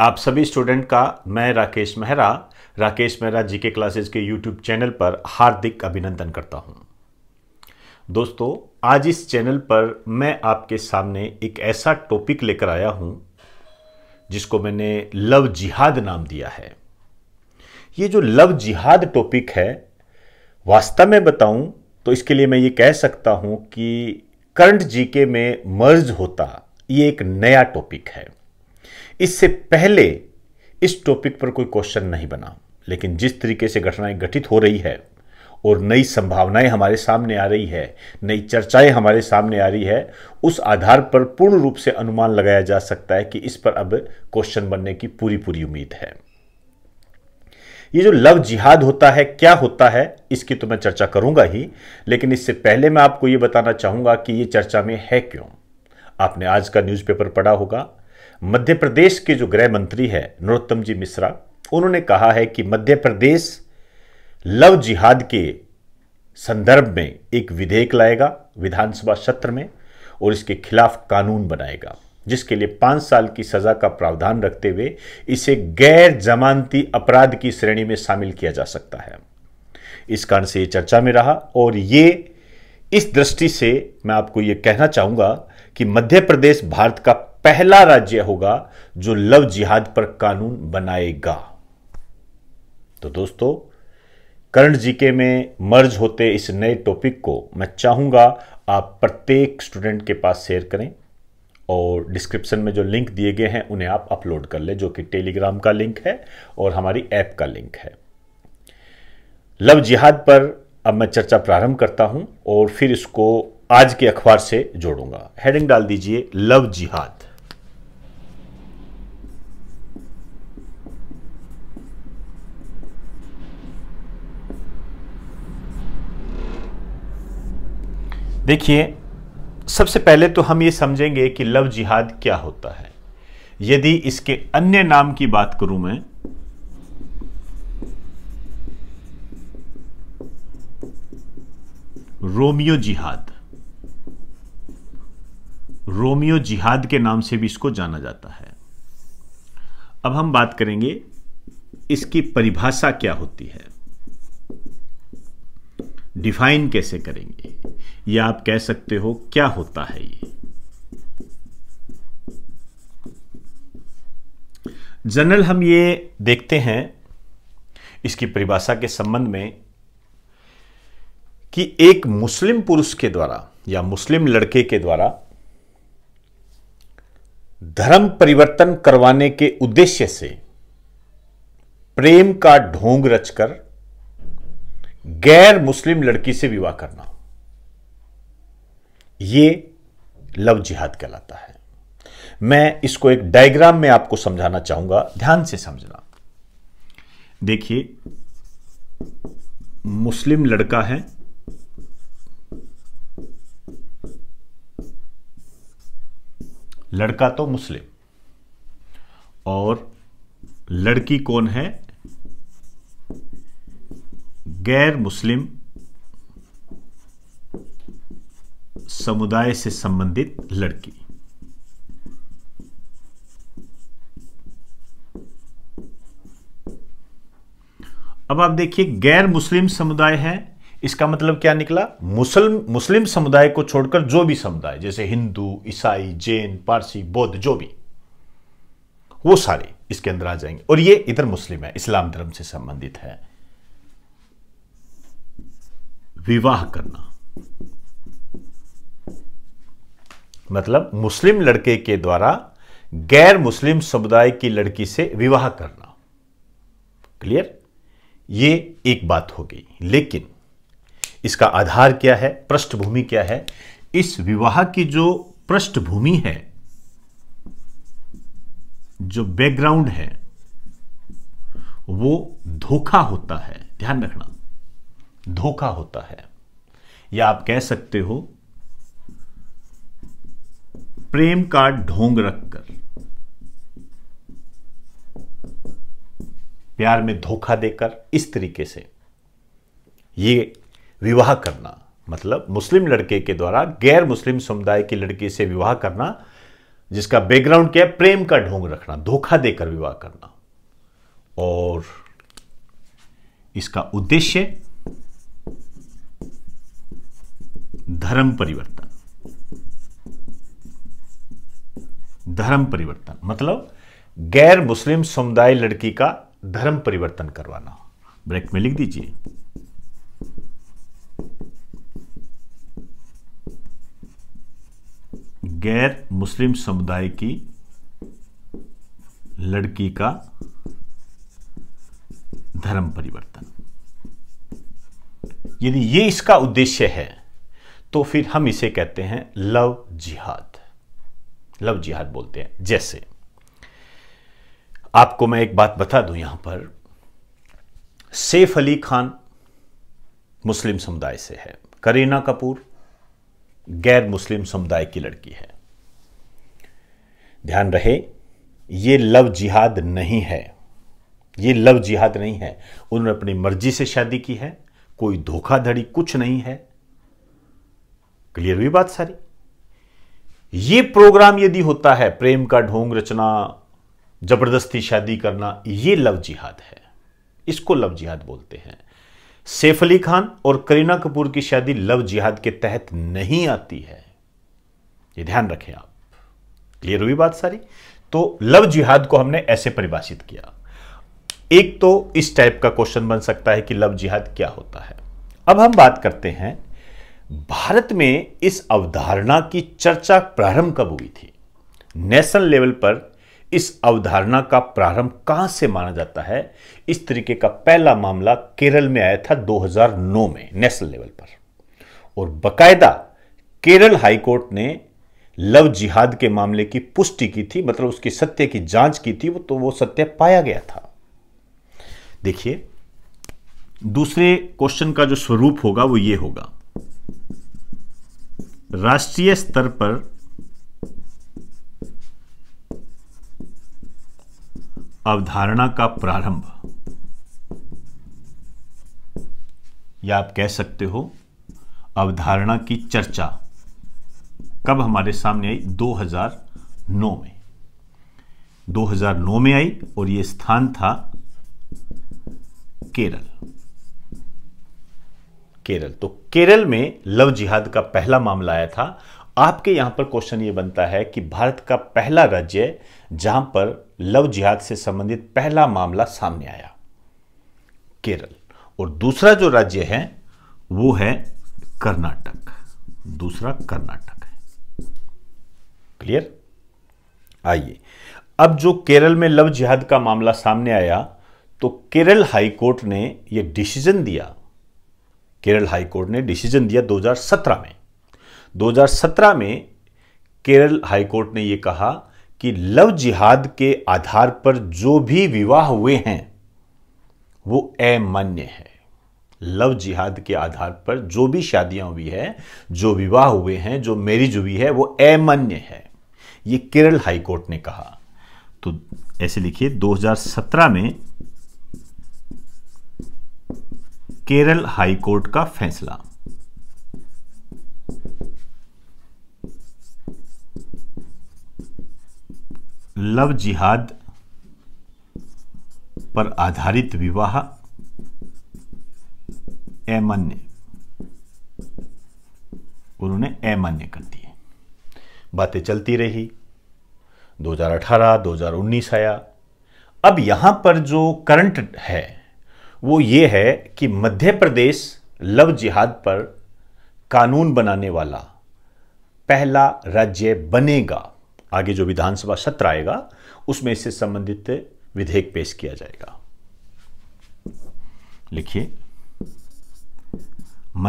आप सभी स्टूडेंट का मैं राकेश मेहरा राकेश मेहरा जीके क्लासेस के यूट्यूब चैनल पर हार्दिक अभिनंदन करता हूं दोस्तों आज इस चैनल पर मैं आपके सामने एक ऐसा टॉपिक लेकर आया हूं जिसको मैंने लव जिहाद नाम दिया है ये जो लव जिहाद टॉपिक है वास्तव में बताऊं तो इसके लिए मैं ये कह सकता हूं कि करंट जीके में मर्ज होता ये एक नया टॉपिक है इससे पहले इस टॉपिक पर कोई क्वेश्चन नहीं बना लेकिन जिस तरीके से घटनाएं घटित हो रही है और नई संभावनाएं हमारे सामने आ रही है नई चर्चाएं हमारे सामने आ रही है उस आधार पर पूर्ण रूप से अनुमान लगाया जा सकता है कि इस पर अब क्वेश्चन बनने की पूरी पूरी उम्मीद है ये जो लव जिहाद होता है क्या होता है इसकी तो मैं चर्चा करूंगा ही लेकिन इससे पहले मैं आपको यह बताना चाहूंगा कि यह चर्चा में है क्यों आपने आज का न्यूज़पेपर पढ़ा होगा मध्य प्रदेश के जो गृह मंत्री है नरोत्तम जी मिश्रा उन्होंने कहा है कि मध्य प्रदेश लव जिहाद के संदर्भ में एक विधेयक लाएगा विधानसभा सत्र में और इसके खिलाफ कानून बनाएगा जिसके लिए पांच साल की सज़ा का प्रावधान रखते हुए इसे गैर जमानती अपराध की श्रेणी में शामिल किया जा सकता है इस कारण से यह चर्चा में रहा और ये इस दृष्टि से मैं आपको यह कहना चाहूंगा कि मध्य प्रदेश भारत का पहला राज्य होगा जो लव जिहाद पर कानून बनाएगा तो दोस्तों जी जीके में मर्ज होते इस नए टॉपिक को मैं चाहूंगा आप प्रत्येक स्टूडेंट के पास शेयर करें और डिस्क्रिप्शन में जो लिंक दिए गए हैं उन्हें आप अपलोड कर लें जो कि टेलीग्राम का लिंक है और हमारी ऐप का लिंक है लव जिहाद पर अब मैं चर्चा प्रारंभ करता हूं और फिर इसको आज के अखबार से जोड़ूंगा हेडिंग डाल दीजिए लव जिहाद देखिए सबसे पहले तो हम ये समझेंगे कि लव जिहाद क्या होता है यदि इसके अन्य नाम की बात करूं मैं रोमियो जिहाद रोमियो जिहाद के नाम से भी इसको जाना जाता है अब हम बात करेंगे इसकी परिभाषा क्या होती है डिफाइन कैसे करेंगे या आप कह सकते हो क्या होता है ये जनरल हम ये देखते हैं इसकी परिभाषा के संबंध में कि एक मुस्लिम पुरुष के द्वारा या मुस्लिम लड़के के द्वारा धर्म परिवर्तन करवाने के उद्देश्य से प्रेम का ढोंग रचकर गैर मुस्लिम लड़की से विवाह करना ये लव जिहाद कहलाता है मैं इसको एक डायग्राम में आपको समझाना चाहूंगा ध्यान से समझना देखिए मुस्लिम लड़का है लड़का तो मुस्लिम और लड़की कौन है गैर मुस्लिम समुदाय से संबंधित लड़की अब आप देखिए गैर मुस्लिम समुदाय है इसका मतलब क्या निकला मुस्लिम मुस्लिम समुदाय को छोड़कर जो भी समुदाय जैसे हिंदू ईसाई जैन पारसी बौद्ध जो भी वो सारे इसके अंदर आ जाएंगे और ये इधर मुस्लिम है इस्लाम धर्म से संबंधित है विवाह करना मतलब मुस्लिम लड़के के द्वारा गैर मुस्लिम समुदाय की लड़की से विवाह करना क्लियर ये एक बात हो गई लेकिन इसका आधार क्या है पृष्ठभूमि क्या है इस विवाह की जो पृष्ठभूमि है जो बैकग्राउंड है वो धोखा होता है ध्यान रखना धोखा होता है या आप कह सकते हो प्रेम का ढोंग रखकर प्यार में धोखा देकर इस तरीके से ये विवाह करना मतलब मुस्लिम लड़के के द्वारा गैर मुस्लिम समुदाय की लड़की से विवाह करना जिसका बैकग्राउंड क्या है प्रेम का ढोंग रखना धोखा देकर विवाह करना और इसका उद्देश्य धर्म परिवर्तन धर्म परिवर्तन मतलब गैर मुस्लिम समुदाय लड़की का धर्म परिवर्तन करवाना ब्रेक में लिख दीजिए गैर मुस्लिम समुदाय की लड़की का धर्म परिवर्तन यदि ये इसका उद्देश्य है तो फिर हम इसे कहते हैं लव जिहाद लव जिहाद बोलते हैं जैसे आपको मैं एक बात बता दूं यहां पर सेफ अली खान मुस्लिम समुदाय से है करीना कपूर गैर मुस्लिम समुदाय की लड़की है ध्यान रहे ये लव जिहाद नहीं है ये लव जिहाद नहीं है उन्होंने अपनी मर्जी से शादी की है कोई धोखाधड़ी कुछ नहीं है क्लियर हुई बात सारी ये प्रोग्राम यदि होता है प्रेम का ढोंग रचना जबरदस्ती शादी करना ये लव जिहाद है इसको लव जिहाद बोलते हैं सैफ अली खान और करीना कपूर की शादी लव जिहाद के तहत नहीं आती है ये ध्यान रखें आप क्लियर हुई बात सारी तो लव जिहाद को हमने ऐसे परिभाषित किया एक तो इस टाइप का क्वेश्चन बन सकता है कि लव जिहाद क्या होता है अब हम बात करते हैं भारत में इस अवधारणा की चर्चा प्रारंभ कब हुई थी नेशनल लेवल पर इस अवधारणा का प्रारंभ कहां से माना जाता है इस तरीके का पहला मामला केरल में आया था 2009 में नेशनल लेवल पर और बकायदा केरल हाईकोर्ट ने लव जिहाद के मामले की पुष्टि की थी मतलब उसकी सत्य की जांच की थी वो तो वो सत्य पाया गया था देखिए दूसरे क्वेश्चन का जो स्वरूप होगा वो ये होगा राष्ट्रीय स्तर पर अवधारणा का प्रारंभ या आप कह सकते हो अवधारणा की चर्चा कब हमारे सामने आई 2009 में 2009 में आई और यह स्थान था केरल केरल तो केरल में लव जिहाद का पहला मामला आया था आपके यहां पर क्वेश्चन ये बनता है कि भारत का पहला राज्य जहां पर लव जिहाद से संबंधित पहला मामला सामने आया केरल और दूसरा जो राज्य है वो है कर्नाटक दूसरा कर्नाटक है क्लियर आइए अब जो केरल में लव जिहाद का मामला सामने आया तो केरल हाई कोर्ट ने यह डिसीजन दिया केरल हाई कोर्ट ने डिसीजन दिया 2017 में 2017 में केरल हाई कोर्ट ने यह कहा कि लव जिहाद के आधार पर जो भी विवाह हुए हैं वो अमान्य है लव जिहाद के आधार पर जो भी शादियां हुई है जो विवाह हुए हैं जो मैरिज हुई है वो अमान्य है ये केरल हाई कोर्ट ने कहा तो ऐसे लिखिए 2017 में केरल हाई कोर्ट का फैसला लव जिहाद पर आधारित विवाह अमान्य उन्होंने अमान्य कर दिए बातें चलती रही 2018 2019 आया अब यहां पर जो करंट है वो ये है कि मध्य प्रदेश लव जिहाद पर कानून बनाने वाला पहला राज्य बनेगा आगे जो विधानसभा सत्र आएगा उसमें इससे संबंधित विधेयक पेश किया जाएगा लिखिए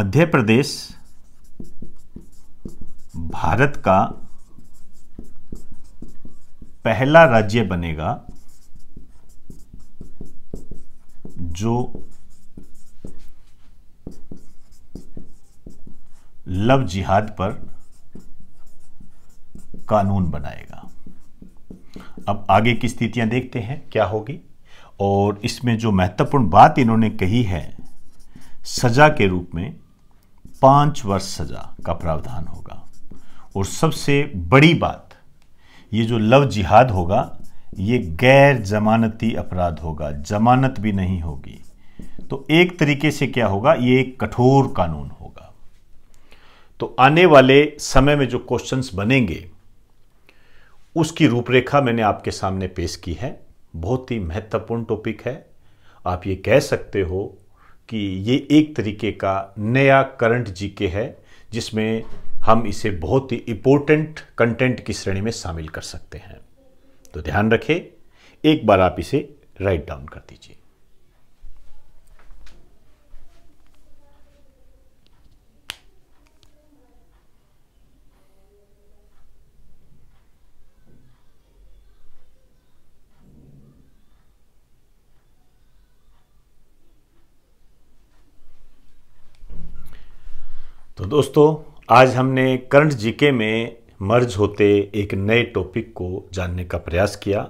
मध्य प्रदेश भारत का पहला राज्य बनेगा जो लव जिहाद पर कानून बनाएगा अब आगे की स्थितियां देखते हैं क्या होगी और इसमें जो महत्वपूर्ण बात इन्होंने कही है सजा के रूप में पांच वर्ष सजा का प्रावधान होगा और सबसे बड़ी बात ये जो लव जिहाद होगा ये गैर जमानती अपराध होगा जमानत भी नहीं होगी तो एक तरीके से क्या होगा ये एक कठोर कानून होगा तो आने वाले समय में जो क्वेश्चंस बनेंगे उसकी रूपरेखा मैंने आपके सामने पेश की है बहुत ही महत्वपूर्ण टॉपिक है आप ये कह सकते हो कि ये एक तरीके का नया करंट जीके है जिसमें हम इसे बहुत ही इंपॉर्टेंट कंटेंट की श्रेणी में शामिल कर सकते हैं तो ध्यान रखें एक बार आप इसे राइट डाउन कर दीजिए तो दोस्तों आज हमने करंट जीके में मर्ज होते एक नए टॉपिक को जानने का प्रयास किया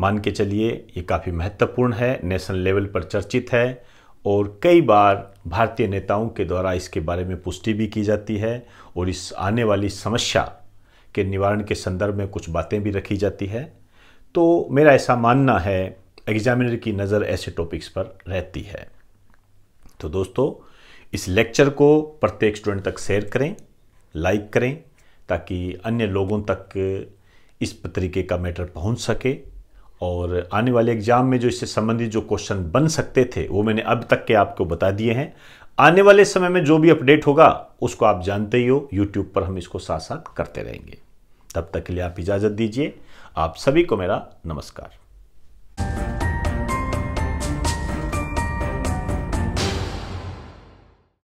मान के चलिए ये काफ़ी महत्वपूर्ण है नेशनल लेवल पर चर्चित है और कई बार भारतीय नेताओं के द्वारा इसके बारे में पुष्टि भी की जाती है और इस आने वाली समस्या के निवारण के संदर्भ में कुछ बातें भी रखी जाती है तो मेरा ऐसा मानना है एग्जामिनर की नज़र ऐसे टॉपिक्स पर रहती है तो दोस्तों इस लेक्चर को प्रत्येक स्टूडेंट तक शेयर करें लाइक करें ताकि अन्य लोगों तक इस तरीके का मैटर पहुंच सके और आने वाले एग्ज़ाम में जो इससे संबंधित जो क्वेश्चन बन सकते थे वो मैंने अब तक के आपको बता दिए हैं आने वाले समय में जो भी अपडेट होगा उसको आप जानते ही हो यूट्यूब पर हम इसको साथ साथ करते रहेंगे तब तक के लिए आप इजाज़त दीजिए आप सभी को मेरा नमस्कार